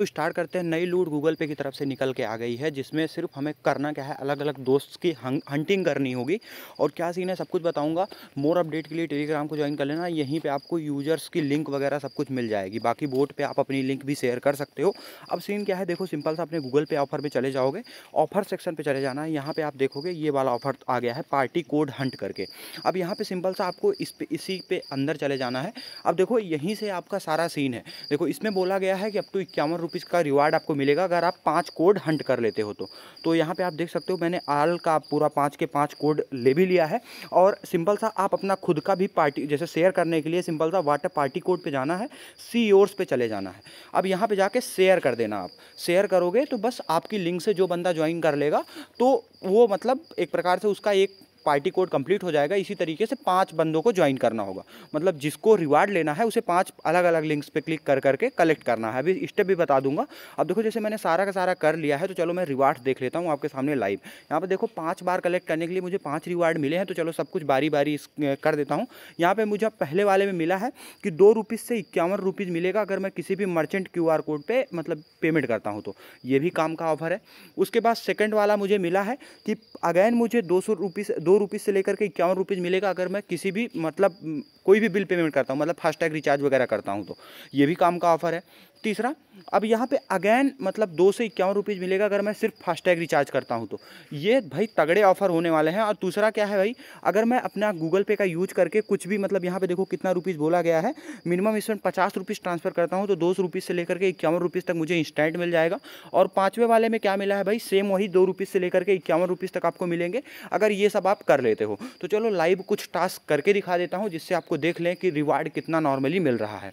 तो स्टार्ट करते हैं नई लूट गूगल पे की तरफ से निकल के आ गई है जिसमें सिर्फ हमें करना क्या है अलग अलग दोस्त की हंटिंग करनी होगी और क्या सीन है सब कुछ बताऊंगा मोर अपडेट के लिए टेलीग्राम को ज्वाइन कर लेना यहीं पे आपको यूजर्स की लिंक वगैरह सब कुछ मिल जाएगी बाकी बोट पे आप अपनी लिंक भी शेयर कर सकते हो अब सीन क्या है देखो सिंपल सा अपने गूगल पे ऑफर पर चले जाओगे ऑफर सेक्शन पर चले जाना है यहाँ पर आप देखोगे ये वाला ऑफर आ गया है पार्टी कोड हंट करके अब यहाँ पर सिंपल सा आपको इस पे इसी पे अंदर चले जाना है अब देखो यहीं से आपका सारा सीन है देखो इसमें बोला गया है कि अब तो इक्यावन रुपीज़ का रिवार्ड आपको मिलेगा अगर आप पाँच कोड हंट कर लेते हो तो तो यहाँ पे आप देख सकते हो मैंने आल का पूरा पाँच के पाँच कोड ले भी लिया है और सिंपल सा आप अपना खुद का भी पार्टी जैसे शेयर करने के लिए सिंपल सा वाटर पार्टी कोड पर जाना है सी ओर्स पर चले जाना है अब यहाँ पर जाके शेयर कर देना आप शेयर करोगे तो बस आपकी लिंक से जो बंदा ज्वाइन कर लेगा तो वो मतलब एक प्रकार से उसका एक पार्टी कोड कंप्लीट हो जाएगा इसी तरीके से पाँच बंदों को ज्वाइन करना होगा मतलब जिसको रिवार्ड लेना है उसे पांच अलग अलग लिंक्स पे क्लिक कर करके कलेक्ट करना है अभी स्टेप भी बता दूंगा अब देखो जैसे मैंने सारा का सारा कर लिया है तो चलो मैं रिवार्ड देख लेता हूँ आपके सामने लाइव यहाँ पर देखो पाँच बार कलेक्ट करने के लिए मुझे पाँच रिवार्ड मिले हैं तो चलो सब कुछ बारी बारी कर देता हूँ यहाँ पर मुझे पहले वाले में मिला है कि दो रुपीज़ से इक्यावन रुपीज़ मिलेगा अगर मैं किसी भी मर्चेंट क्यू कोड पर मतलब पेमेंट करता हूँ तो ये भी काम का ऑफर है उसके बाद सेकेंड वाला मुझे मिला है कि अगैन मुझे दो सौ दो रुपीज़ से लेकर के इक्यावन रुपीज़ मिलेगा अगर मैं किसी भी मतलब कोई भी बिल पेमेंट करता हूँ मतलब फास्टैग रिचार्ज वगैरह करता हूँ तो ये भी काम का ऑफर है तीसरा अब यहाँ पे अगेन मतलब दो से इक्यावन रुपीज़ मिलेगा अगर मैं सिर्फ फास्टैग रिचार्ज करता हूँ तो ये भाई तगड़े ऑफर होने वाले हैं और दूसरा क्या है भाई अगर मैं अपना गूगल पे का यूज करके कुछ भी मतलब यहाँ पे देखो कितना रुपीज़ बोला गया है मिनिमम इसमें पचास रुपीज़ ट्रांसफ़र करता हूँ तो दो सौ रुपीज़ से लेकर के इक्यावन रुपीज़ तक मुझे इंस्टेंट मिल जाएगा और पाँचवें वाले में क्या मिला है भाई सेम वही दो से लेकर के इक्यावन रुपीज़ तक आपको मिलेंगे अगर ये सब आप कर लेते हो तो चलो लाइव कुछ टास्क करके दिखा देता हूँ जिससे आप आपको देख लें कि रिवार्ड कितना नॉर्मली मिल रहा है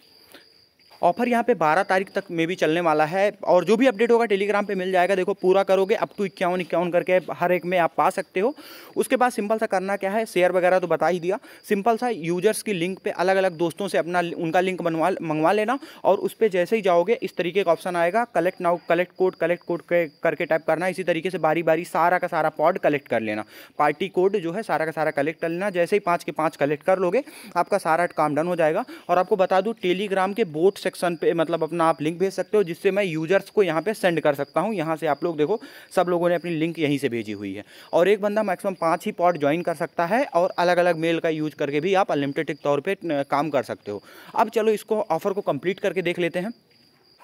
ऑफर यहाँ पे 12 तारीख तक में भी चलने वाला है और जो भी अपडेट होगा टेलीग्राम पे मिल जाएगा देखो पूरा करोगे अप टू इक्यावन इक्यावन करके हर एक में आप पा सकते हो उसके बाद सिंपल सा करना क्या है शेयर वगैरह तो बता ही दिया सिंपल सा यूजर्स की लिंक पे अलग अलग दोस्तों से अपना उनका लिंक बनवा मंगवा लेना और उस पर जैसे ही जाओगे इस तरीके का ऑप्शन आएगा collect now collect code collect code करके टाइप करना इसी तरीके से बारी बारी सारा का सारा पॉड कलेक्ट कर लेना पार्टी कोड जो है सारा का सारा कलेक्ट कर लेना जैसे ही पाँच के पाँच कलेक्ट कर लोगे आपका सारा काम डन हो जाएगा और आपको बता दूँ टेलीग्राम के बोट सेक्शन पे मतलब अपना आप लिंक भेज सकते हो जिससे मैं यूजर्स को यहाँ पे सेंड कर सकता हूँ यहाँ से आप लोग देखो सब लोगों ने अपनी लिंक यहीं से भेजी हुई है और एक बंदा मैक्सिमम पाँच ही पॉट ज्वाइन कर सकता है और अलग अलग मेल का यूज करके भी आप अनलिमिटेड तौर पर काम कर सकते हो अब चलो इसको ऑफर को कम्प्लीट करके देख लेते हैं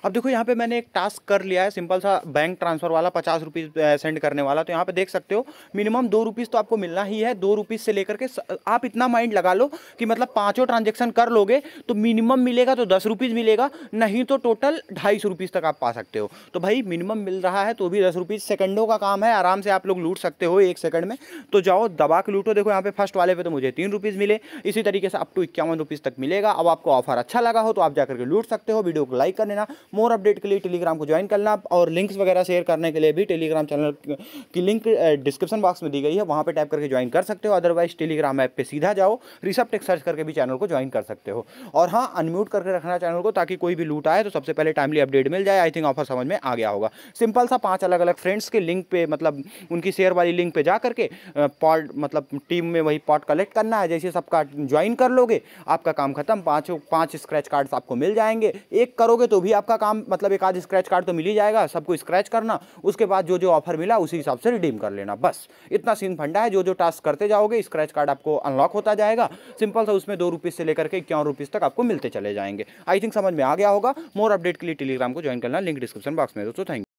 अब देखो यहाँ पे मैंने एक टास्क कर लिया है सिंपल सा बैंक ट्रांसफ़र वाला पचास रुपीज़ सेंड करने वाला तो यहाँ पे देख सकते हो मिनिमम दो रुपीज़ तो आपको मिलना ही है दो रुपीज़ से लेकर के आप इतना माइंड लगा लो कि मतलब पाँचों ट्रांजेक्शन कर लोगे तो मिनिमम मिलेगा तो दस रुपीज़ मिलेगा नहीं तो टोटल ढाई सौ रुपीज़ तक आप पा सकते हो तो भाई मिनिमम मिल रहा है तो भी दस रुपीज़ सेकंडों का काम है आराम से आप लोग लूट सकते हो एक सेकंड में तो जाओ दबा के लूटो देखो यहाँ पे फर्स्ट वाले पे तो मुझे तीन रुपीज़ मिले इसी तरीके से अप टू इक्यावन रुपीज़ तक मिलेगा अब आपको ऑफर अच्छा लगा हो तो आप जाकर के लूट सकते हो वीडियो को लाइक कर लेना मोर अपडेट के लिए टेलीग्राम को ज्वाइन करना और लिंक्स वगैरह शेयर करने के लिए भी टेलीग्राम चैनल की लिंक डिस्क्रिप्शन बॉक्स में दी गई है वहाँ पर टाइप करके ज्वाइन कर सकते हो अदरवाइज टेलीग्राम ऐप पर सीधा जाओ रिसप टेक सर्च करके भी चैनल को ज्वाइन कर सकते हो और हाँ अनम्यूट करके रखना चैनल को ताकि कोई भी लूट आए तो सबसे पहले टाइमली अपडेट मिल जाए आई थिंक ऑफर समझ में आ गया होगा सिंपल सा पाँच अलग अलग फ्रेंड्स के लिंक पे मतलब उनकी शेयर वाली लिंक पे जा करके पॉड मतलब टीम में वही पॉट कलेक्ट करना है जैसे सबका ज्वाइन कर लोगे आपका काम खत्म पाँचों पाँच स्क्रैच कार्ड्स आपको मिल जाएंगे एक करोगे तो भी आपका काम मतलब एक आध स्क्रैच कार्ड तो मिल ही जाएगा सबको स्क्रैच करना उसके बाद जो जो ऑफर मिला उसी हिसाब से रिडीम कर लेना बस इतना सीन फंडा है जो जो टास्क करते जाओगे स्क्रैच कार्ड आपको अनलॉक होता जाएगा सिंपल सा उसमें दो रुपीज़ से लेकर के इक्यावन रुपीज़ तक आपको मिलते चले जाएंगे आई थिंक समझ में आ गया होगा मोर अपडेट के लिए टेलीग्राम को ज्वाइन करना लिंक डिस्क्रिप्शन बॉक्स में दोस्तों थैंक